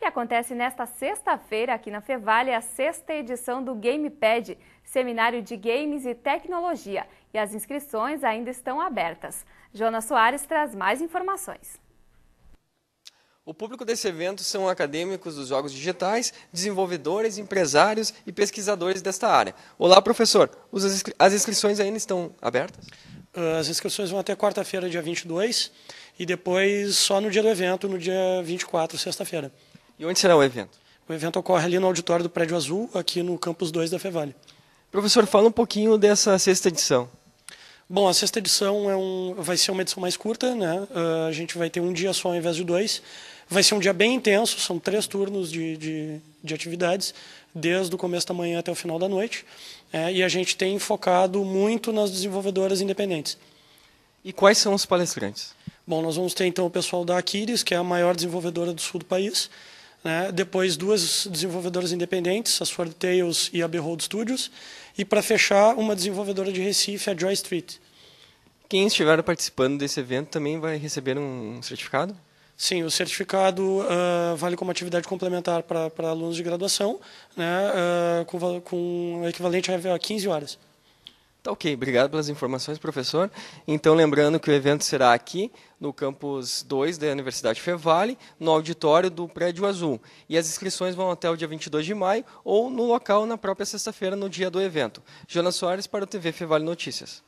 E acontece nesta sexta-feira aqui na Fevale a sexta edição do Gamepad, Seminário de Games e Tecnologia, e as inscrições ainda estão abertas. Jonas Soares traz mais informações. O público desse evento são acadêmicos dos jogos digitais, desenvolvedores, empresários e pesquisadores desta área. Olá, professor. As inscrições ainda estão abertas? Ah, as inscrições vão até quarta-feira, dia 22, e depois só no dia do evento, no dia 24, sexta-feira. E onde será o evento? O evento ocorre ali no auditório do Prédio Azul, aqui no campus 2 da Fevale. Professor, fala um pouquinho dessa sexta edição. Bom, a sexta edição é um, vai ser uma edição mais curta, né? Uh, a gente vai ter um dia só ao invés de dois. Vai ser um dia bem intenso, são três turnos de, de, de atividades, desde o começo da manhã até o final da noite. É, e a gente tem focado muito nas desenvolvedoras independentes. E quais são os palestrantes? Bom, nós vamos ter então o pessoal da Aquiles, que é a maior desenvolvedora do sul do país. Né? Depois, duas desenvolvedoras independentes, a Sword Tales e a Behold Studios. E, para fechar, uma desenvolvedora de Recife, a Joy Street. Quem estiver participando desse evento também vai receber um certificado? Sim, o certificado uh, vale como atividade complementar para alunos de graduação, né, uh, com, com equivalente a 15 horas. Tá ok, obrigado pelas informações, professor. Então, lembrando que o evento será aqui no campus 2 da Universidade Fevale, no auditório do Prédio Azul. E as inscrições vão até o dia 22 de maio ou no local na própria sexta-feira, no dia do evento. Jonas Soares para o TV Fevale Notícias.